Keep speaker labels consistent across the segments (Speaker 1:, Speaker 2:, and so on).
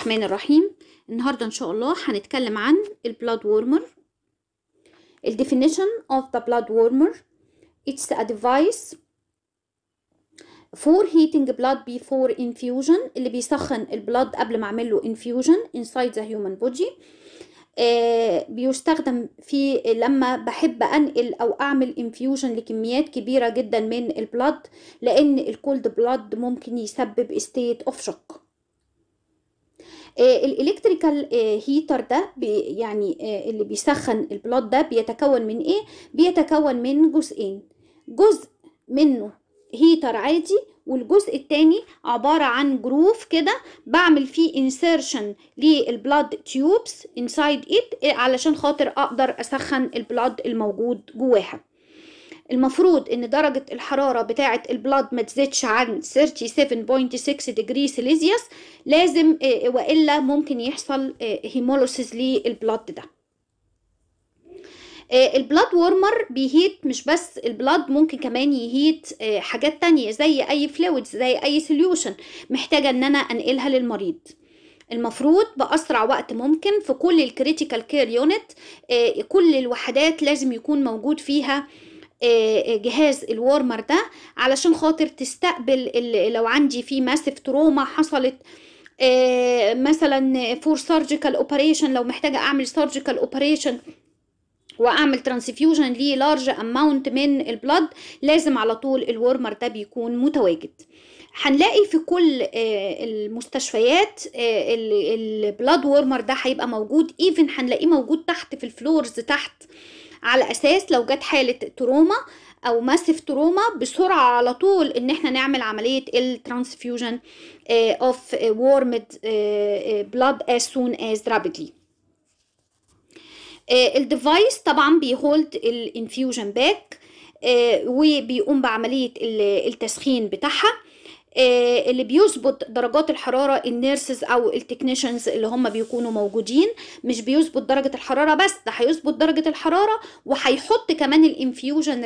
Speaker 1: الرحمن الرحيم النهاردة إن شاء الله هنتكلم عن البلاد وورمر ال definition of the blood warmer ا ديفايس فور هيتنج بلاد بيفور انفيوجن اللي بيسخن البلاد قبل ما اعمل له انفيوجن inside the human body آه، بيستخدم في لما بحب انقل او اعمل انفيوجن لكميات كبيره جدا من البلد لان الكولد بلد ممكن يسبب ستيت اوف شوك الالكتريكال آه، هيتر آه، ده يعني آه، اللي بيسخن البلاد ده بيتكون من ايه بيتكون من جزئين جزء منه هيتر عادي والجزء التاني عبارة عن جروف كده بعمل فيه انسيرشن للبلاد تيوبس انسايد ايت علشان خاطر اقدر اسخن البلاد الموجود جواها المفروض ان درجة الحرارة بتاعة البلد ما تزيدش عن 37.6 ديجري سيليزيوس لازم آه، والا ممكن يحصل هيمولوسيس آه، للبلد ده آه، البلد وورمر بيهيت مش بس البلد ممكن كمان يهيت حاجات تانية زي اي فلويدز زي اي سوليوشن محتاجة ان انا انقلها للمريض المفروض بأسرع وقت ممكن في كل الكريتيكال كير يونت كل الوحدات لازم يكون موجود فيها آه، آه، جهاز الورمر ده علشان خاطر تستقبل لو عندي في ماسف تروما حصلت آه، مثلا فور سيرجيكال اوبريشن لو محتاجه اعمل سيرجيكال اوبريشن واعمل ترانسفيوجن ليه لارج اماونت من البلد لازم على طول الورمر ده بيكون متواجد هنلاقي في كل المستشفيات البلاد وارمر ده هيبقى موجود ايفن هنلاقيه موجود تحت في الفلورز تحت على اساس لو جت حاله تروما او ماسيف تروما بسرعه على طول ان احنا نعمل عمليه الترانسفيوجن اوف وورمد بلاد as soon as rapidly آه، الديفايس طبعا بيهولد الانفيوجن باك وبيقوم بعمليه التسخين بتاعها آه، اللي بيظبط درجات الحراره النيرسز او التكنيشنز اللي هم بيكونوا موجودين مش بيظبط درجه الحراره بس ده هيظبط درجه الحراره وهيحط كمان الانفيوجن آه،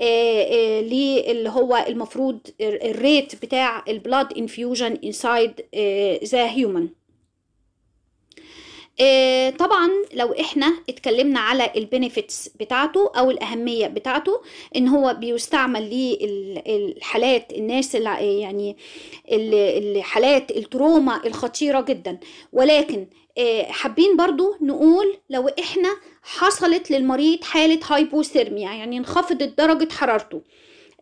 Speaker 1: آه، ريت اللي هو المفروض الريت بتاع البلاد انفيوجن انسايد ذا هيومن آه، طبعا لو احنا اتكلمنا على البنفيتس بتاعته او الاهميه بتاعته ان هو بيستعمل للحالات الناس اللي يعني الحالات التروما الخطيره جدا ولكن آه، حابين برضو نقول لو احنا حصلت للمريض حاله هايبوثيرميا يعني انخفضت درجه حرارته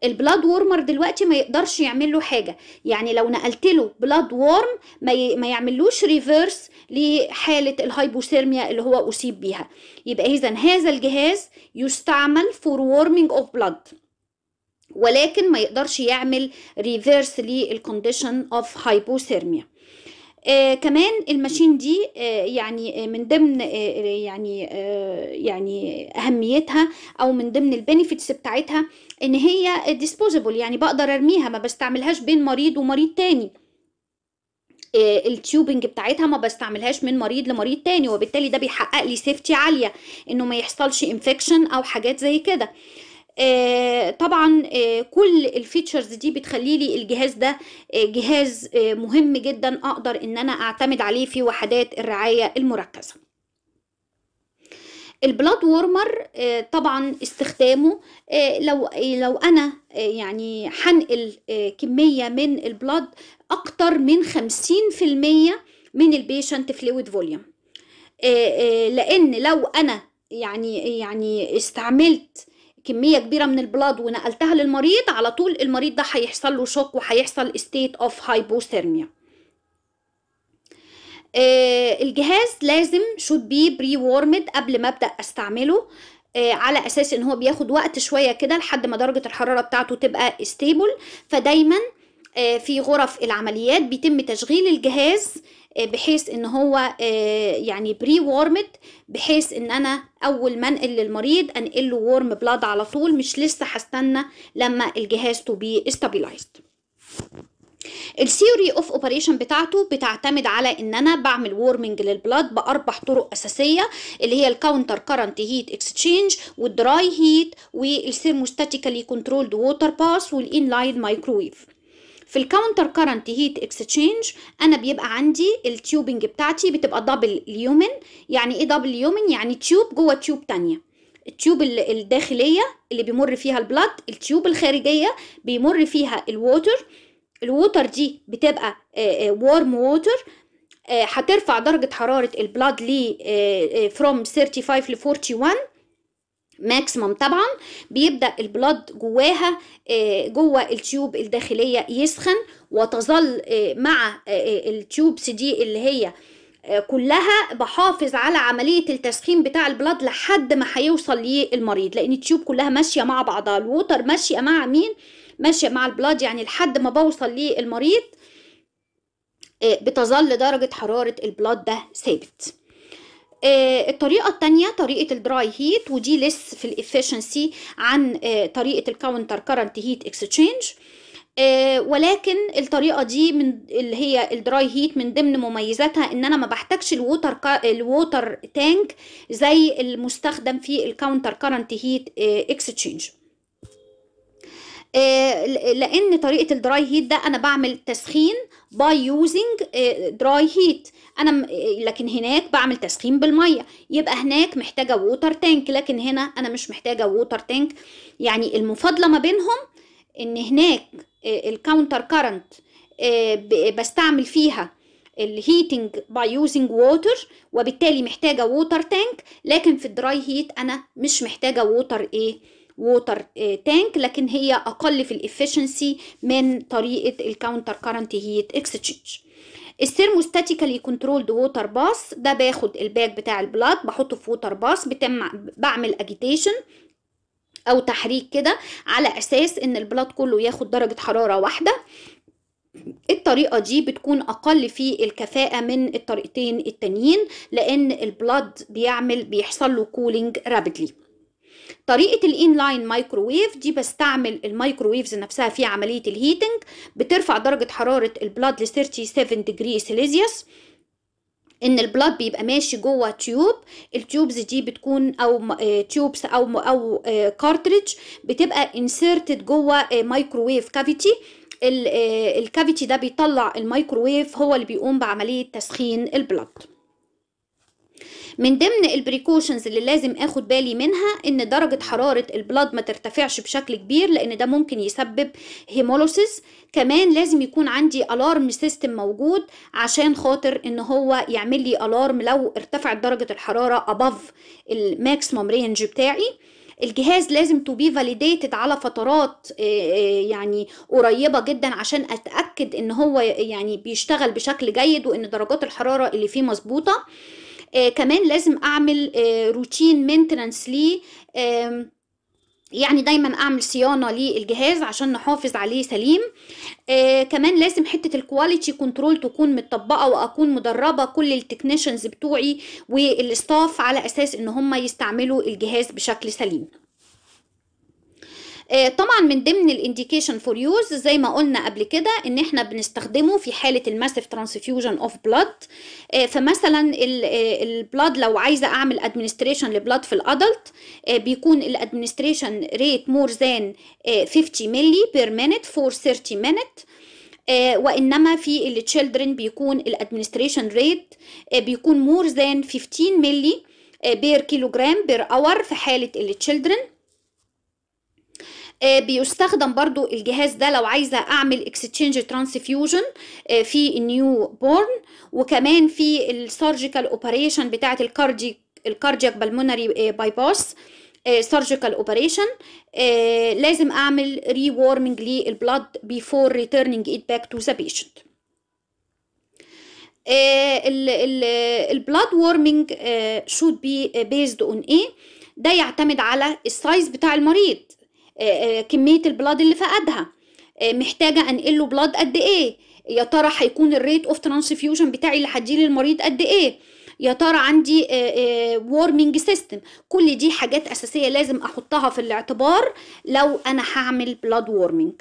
Speaker 1: البلاد وورمر دلوقتي ما يقدرش يعمل له حاجه يعني لو نقلت له بلاد وورم ما, ي... ما يعملوش ريفرس لحاله الهايبوثيرميا اللي هو اصيب بيها يبقى اذا هذا الجهاز يستعمل فور وورمينج اوف بلاد ولكن ما يقدرش يعمل ريفرس للكونديشن اوف هايبوثيرميا آه كمان الماشين دي آه يعني آه، من ضمن آه،, آه يعني آه يعني اهميتها او من ضمن البينيفيتس بتاعتها ان هي ديسبوزابل يعني بقدر ارميها ما بستعملهاش بين مريض ومريض تاني آه، التيوبنج بتاعتها ما بستعملهاش من مريض لمريض تاني وبالتالي ده بيحقق لي سيفتي عاليه انه ما يحصلش انفكشن او حاجات زي كده آه آه، طبعا آه، كل الفيتشرز دي بتخلي لي الجهاز ده آه، جهاز مهم جدا اقدر ان انا اعتمد عليه في وحدات الرعاية المركزة البلاد وورمر طبعا استخدامه لو لو انا يعني هنقل كميه من البلاد اكتر من 50% من البيشنت فلويد فوليوم لان لو انا يعني يعني استعملت كميه كبيره من البلاد ونقلتها للمريض على طول المريض ده هيحصل له شوك وهيحصل state of hypothermia آه، الجهاز لازم should be pre-warmed قبل ما ابدا استعمله آه، على اساس ان هو بياخد وقت شويه كده لحد ما درجه الحراره بتاعته تبقى ستيبل فدايما آه، في غرف العمليات بيتم تشغيل الجهاز آه، بحيث ان هو آه، يعني بري وورمد بحيث ان انا اول ما انقل للمريض انقل له وورم بلاد على طول مش لسه هستنى لما الجهاز تو بي استابيلايزد الثيوري اوف اوبريشن بتاعته بتعتمد على ان انا بعمل وورمنج للبلاد باربع طرق اساسيه اللي هي الكاونتر كارنت هيت اكستشينج والدراي هيت والثيرموستاتيكالي كنترولد ووتر باس والانلاين مايكرويف في الكاونتر كارنت هيت اكستشينج انا بيبقى عندي التيوبنج بتاعتي بتبقى دبل ليومن يعني ايه دبل ليومن يعني تيوب جوه تيوب تانية التيوب الداخليه اللي بيمر فيها البلد التيوب الخارجيه بيمر فيها الووتر الووتر دي بتبقى وارم آه، ووتر آه، آه، هترفع درجه حراره البلد ل فروم 35 ل 41 ماكسيمم طبعا بيبدا البلد جواها آه، جوه التيوب الداخليه يسخن وتظل آه، مع آه، التيوبس دي اللي هي كلها بحافظ على عملية التسخين بتاع البلد لحد ما هيوصل للمريض لأن التيوب كلها ماشية مع بعضها الووتر ماشية مع مين؟ ماشية مع البلد يعني لحد ما بوصل للمريض بتظل درجة حرارة البلد ده ثابت آه، الطريقة التانية طريقة الدراي هيت ودي لس في الافشنسي عن آه، طريقة الكاونتر كرنت هيت اكستشينج آه، ولكن الطريقة دي من اللي هي الدراي هيت من ضمن مميزاتها ان انا ما بحتاجش الووتر كا الووتر تانك زي المستخدم في الكاونتر كرنت هيت اكستشينج لان طريقة الدراي هيت ده انا بعمل تسخين by using uh, dry heat انا آه، لكن هناك بعمل تسخين بالميه يبقى هناك محتاجه ووتر تانك لكن هنا انا مش محتاجه ووتر تانك يعني المفاضله ما بينهم ان هناك آه، الكاونتر آه، كارنت بستعمل فيها الهيتنج باي يوزنج ووتر وبالتالي محتاجه ووتر تانك لكن في الدراي هيت انا مش محتاجه ووتر ايه ووتر تانك eh, لكن هي اقل في الافشنسي من طريقه الكاونتر كارنت هيت اكستشينج الثيرموستاتيكالي كنترولد ووتر باس ده باخد الباك بتاع البلاد بحطه في ووتر باس بتم بعمل اجيتيشن او تحريك كده على اساس ان البلاد كله ياخد درجه حراره واحده الطريقة دي بتكون أقل في الكفاءة من الطريقتين التانيين لأن البلاد بيعمل بيحصل له كولينج رابيدلي طريقه لاين مايكروويف دي بستعمل المايكروويفز نفسها في عمليه الهيتنج بترفع درجه حراره البلاد ل 37 ديجري سيليزيوس ان البلاد بيبقى ماشي جوه تيوب التيوبز دي بتكون او تيوبس آه، او او كارتريج آه، بتبقى انسيرتد جوه مايكروويف كافيتي الكافيتي ده بيطلع المايكروويف هو اللي بيقوم بعمليه تسخين البلاد من ضمن البريكوشنز اللي لازم اخد بالي منها ان درجة حرارة البلاد ما ترتفعش بشكل كبير لان ده ممكن يسبب هيمولوسيس كمان لازم يكون عندي الارم سيستم موجود عشان خاطر ان هو يعمل لي الارم لو ارتفعت درجة الحرارة اباف الماكسيمم رينج بتاعي الجهاز لازم تو بي فاليديتد على فترات آه، آه، يعني قريبه جدا عشان اتاكد ان هو يعني بيشتغل بشكل جيد وان درجات الحراره اللي فيه مظبوطه آه كمان لازم اعمل آه روتين مينتنس ليه يعني دايما اعمل صيانه للجهاز عشان نحافظ عليه سليم آه كمان لازم حته الكواليتي كنترول تكون متطبقه واكون مدربه كل التكنيشنز بتوعي والستاف على اساس ان هم يستعملوا الجهاز بشكل سليم آه، طبعا من ضمن الانديكيشن فور يوز زي ما قلنا قبل كده ان احنا بنستخدمه في حاله الماسيف ترانسفيوجن اوف بلاد فمثلا البلاد آه، لو عايزه اعمل ادمنستريشن لبلاد في الادلت آه، بيكون الادمنستريشن ريت مور ذان 50 ملي بير مينيت فور 30 مينيت وانما في التشيلدرن بيكون الادمنستريشن ريت بيكون مور ذان 15 ملي بير كيلوغرام بير اور في حاله التشيلدرن آه، بيستخدم برضو الجهاز ده لو عايزة أعمل اكستشينج آه، ترانسفيوجن في النيو بورن وكمان في السورجيكال اوبريشن بتاعة الكارديك الكاردياك بالمونري باي باس سيرجيكال اوبريشن لازم اعمل ري وورمنج للبلد بيفور ريتيرنينج ات باك تو ذا بيشنت البلاد وورمنج شود بي بيزد اون ايه ده يعتمد على السايز بتاع المريض آه، آه، كميه البلاد اللي فقدها آه، محتاجه انقله بلاد قد ايه يا ترى هيكون الريت اوف ترانسفيوجن بتاعي اللي هديه للمريض قد ايه يا ترى عندي وورمنج سيستم كل دي حاجات اساسيه لازم احطها في الاعتبار لو انا هعمل بلاد وورمنج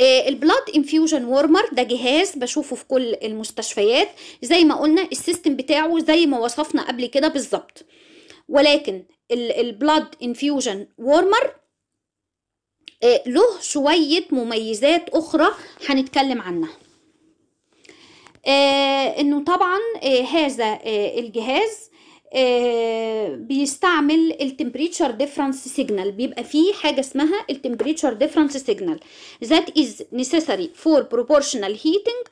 Speaker 1: البلاد انفيوجن وورمر ده جهاز بشوفه في كل المستشفيات زي ما قلنا السيستم بتاعه زي ما وصفنا قبل كده بالظبط ولكن البلاد انفيوجن وورمر له شوية مميزات أخرى هنتكلم عنها آه، انه طبعا آه، هذا آه، الجهاز بيستعمل التمبريتشر ديفرنس سيجنال بيبقى فيه حاجه اسمها التمبريتشر ديفرنس سيجنال ذات از necessary for proportional heating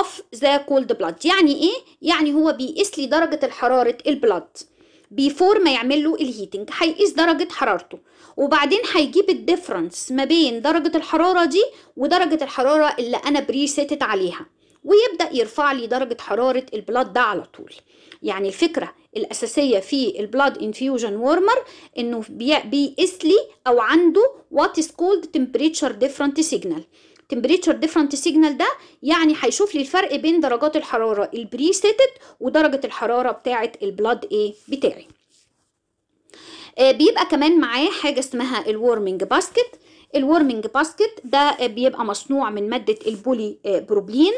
Speaker 1: of the cold blood يعني ايه يعني هو بيقيس لي درجه الحراره blood بيفور ما يعمل له الهيتنج هيقيس درجة حرارته وبعدين هيجيب الديفرنس ما بين درجة الحرارة دي ودرجة الحرارة اللي أنا بريسيتت عليها ويبدأ يرفع لي درجة حرارة البلاد ده على طول يعني الفكرة الأساسية في البلاد انفيوجن وورمر إنه بيقيس لي أو عنده what is called temperature different signal تمبريتشر ديفرنت سيجنال ده يعني هيشوف لي الفرق بين درجات الحراره البري سيتد ودرجه الحراره بتاعه البلاد ايه بتاعي آه، بيبقى كمان معاه حاجه اسمها الورمنج باسكت الورمنج باسكت ده بيبقى مصنوع من مادة البولي بروبلين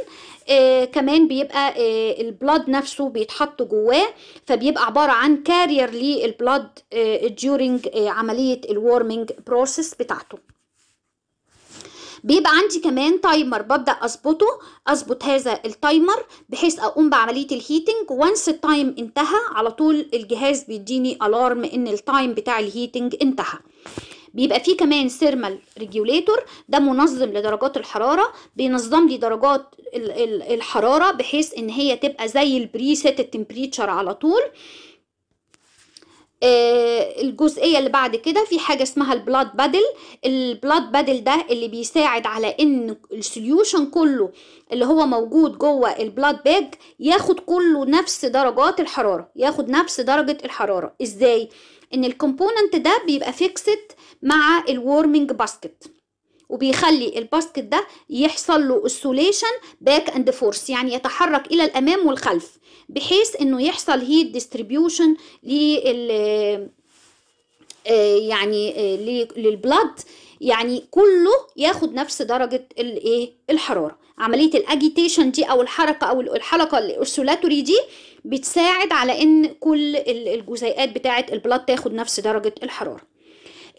Speaker 1: آه، كمان بيبقى آه البلاد نفسه بيتحط جواه فبيبقى عبارة عن كارير للبلاد آه during آه، عملية الورمنج بروسيس بتاعته بيبقى عندي كمان تايمر ببدا اظبطه اظبط هذا التايمر بحيث اقوم بعمليه الهيتنج وانس التايم انتهى على طول الجهاز بيديني الارم ان التايم بتاع الهيتنج انتهى بيبقى فيه كمان سيرمال ريجوليتور ده منظم لدرجات الحرارة بينظم لي درجات الحرارة بحيث ان هي تبقى زي البريسيت التمبريتشر على طول آه، الجزئيه اللي بعد كده في حاجه اسمها البلاد بادل البلاد بادل ده اللي بيساعد على ان السوليوشن كله اللي هو موجود جوه البلاد باج ياخد كله نفس درجات الحراره ياخد نفس درجه الحراره ازاي ان الكومبوننت ده بيبقى فيكست مع الورمنج باسكت وبيخلي الباسكت ده يحصل له اسوليشن باك اند فورس يعني يتحرك الى الامام والخلف بحيث انه يحصل هيت ديستريبيوشن لل آه، يعني آه، للبلد يعني كله ياخد نفس درجة الايه الحرارة عملية الاجيتيشن دي او الحركة او الحلقة الارسولاتوري دي بتساعد على ان كل الجزيئات بتاعة البلد تاخد نفس درجة الحرارة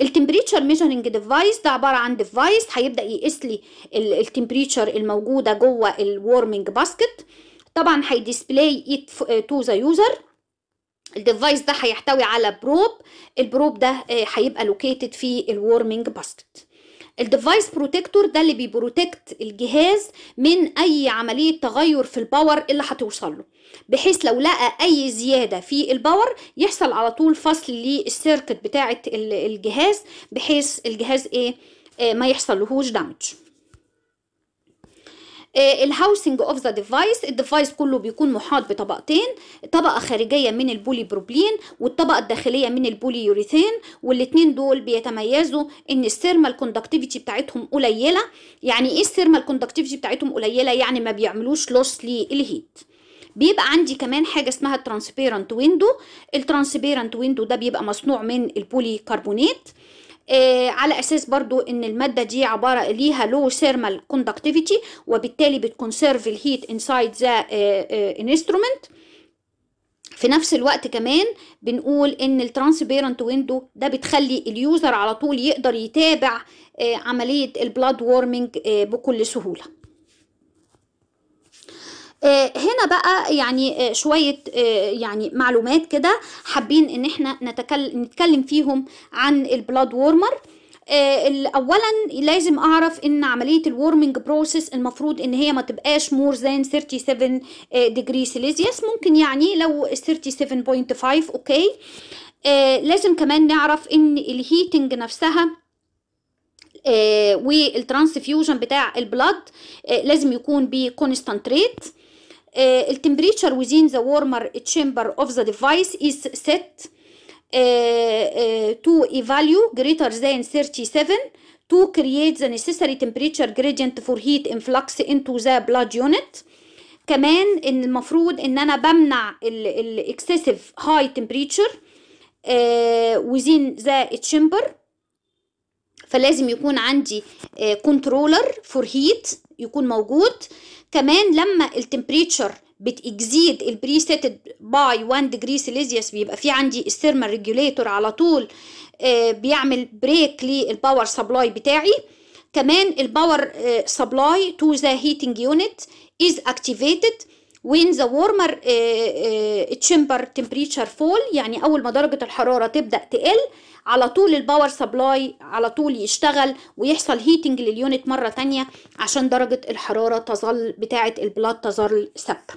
Speaker 1: التمبريتشر ميجرنج ديفايس ده عباره عن ديفايس هيبدا يقيس لي التمبريتشر الموجوده جوه الورمنج باسكت طبعا هيديسبلاي ات تو ذا يوزر الديفايس ده هيحتوي على بروب البروب ده آه هيبقى لوكيتد في الورمنج باسكت الديفايس بروتكتور ده اللي بيبروتكت الجهاز من اي عمليه تغير في الباور اللي هتوصل له بحيث لو لقى اي زياده في الباور يحصل على طول فصل للسيركت بتاعه الجهاز بحيث الجهاز ايه, إيه ما يحصل لهوش دامج الهاوسنج اوف ذا ديفايس الديفايس كله بيكون محاط بطبقتين طبقه خارجيه من البولي بروبلين والطبقه الداخليه من البولي يوريثين والاثنين دول بيتميزوا ان الثيرمال كوندكتيفيتي بتاعتهم قليله يعني ايه الثيرمال كوندكتيفيتي بتاعتهم قليله يعني ما بيعملوش لوس للهيت بيبقى عندي كمان حاجه اسمها الترانسبيرنت ويندو الترانسبيرنت ويندو ده بيبقى مصنوع من البولي كربونات آه على اساس برضو ان الماده دي عباره ليها لو ثيرمال كوندكتيفيتي وبالتالي بتكونسيرف الهيت انسايد ذا انسترومنت في نفس الوقت كمان بنقول ان الترانسبيرنت ويندو ده بتخلي اليوزر على طول يقدر يتابع آه، عمليه البلاد آه، وورمنج بكل سهوله آه، هنا بقى يعني آه، شوية آه، يعني معلومات كده حابين ان احنا نتكلم فيهم عن البلاد وورمر اولا لازم اعرف ان عمليه الورمينج بروسيس المفروض ان هي ما تبقاش مور ذان 37 ديجري سيليزيس ممكن يعني لو 37.5 اوكي لازم كمان نعرف ان الهيتنج نفسها والترانسفيوجن بتاع البلد لازم يكون بكونستانتريت Uh, temperature within the warmer chamber of the device is set uh, uh, to a value greater than 37 to create the necessary temperature gradient for heat influx into the blood unit كمان ان المفروض ان انا بمنع الاكسسيف هاي تمبريتشر within the chamber فلازم يكون عندي كنترولر فور هيت يكون موجود كمان لما التمبريتشر بتزيد سيتد باي 1 ديجري سيليزيوس بيبقى في عندي الثيرمال ريجوليتور على طول آه، بيعمل بريك للباور سبلاي بتاعي كمان الباور سبلاي تو ذا هيتنج يونت از اكتيفيتد وين ذا وورمر تشمبر تمبريتشر فول يعني اول ما درجه الحراره تبدا تقل على طول الباور سبلاي على طول يشتغل ويحصل هيتنج لليونت مرة تانية عشان درجة الحرارة تظل بتاعة البلاد تظل ثابتة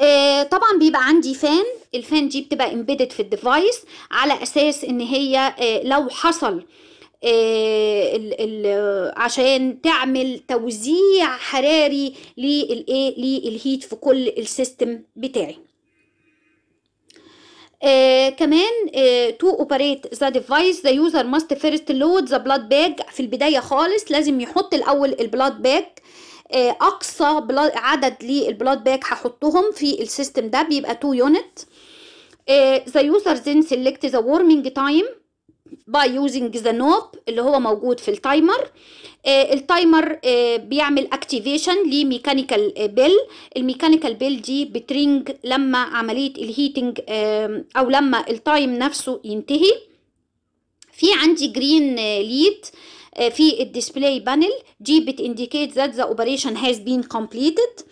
Speaker 1: آه، طبعا بيبقى عندي فان الفان دي بتبقى امبيدد في الديفايس على اساس ان هي آه، لو حصل آه، عشان تعمل توزيع حراري للهيت إيه، في كل السيستم بتاعي آه كمان آه to operate the device the user must first load the blood bag في البداية خالص لازم يحط الأول البلاد bag آه أقصى blood عدد للبلاد bag هحطهم في السيستم ده بيبقى 2 unit آه the user then select the warming time by using the knob اللي هو موجود في التايمر آه، التايمر آه، بيعمل اكتيفيشن لميكانيكال آه، بيل الميكانيكال بيل دي بترينج لما عمليه الهيتنج او لما التايم نفسه ينتهي في عندي جرين ليد في الديسبلاي بانل دي بتindicate that the operation has been completed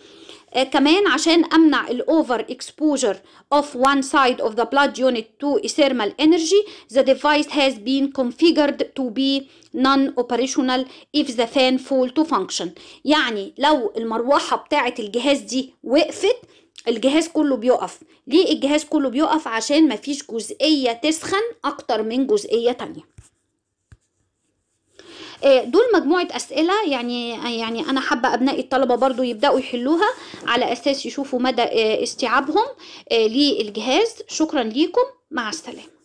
Speaker 1: آه، كمان عشان امنع الاوفر اكسبوجر of one side of the blood unit to thermal energy the device has been configured to be non-operational if the fan فول to function يعني لو المروحة بتاعة الجهاز دي وقفت الجهاز كله بيقف ليه الجهاز كله بيقف عشان مفيش جزئية تسخن اكتر من جزئية تانية آه، دول مجموعه اسئله يعني يعني انا حابه أبناء الطلبه برضو يبداوا يحلوها على اساس يشوفوا مدى آه، استيعابهم آه، للجهاز شكرا ليكم مع السلامه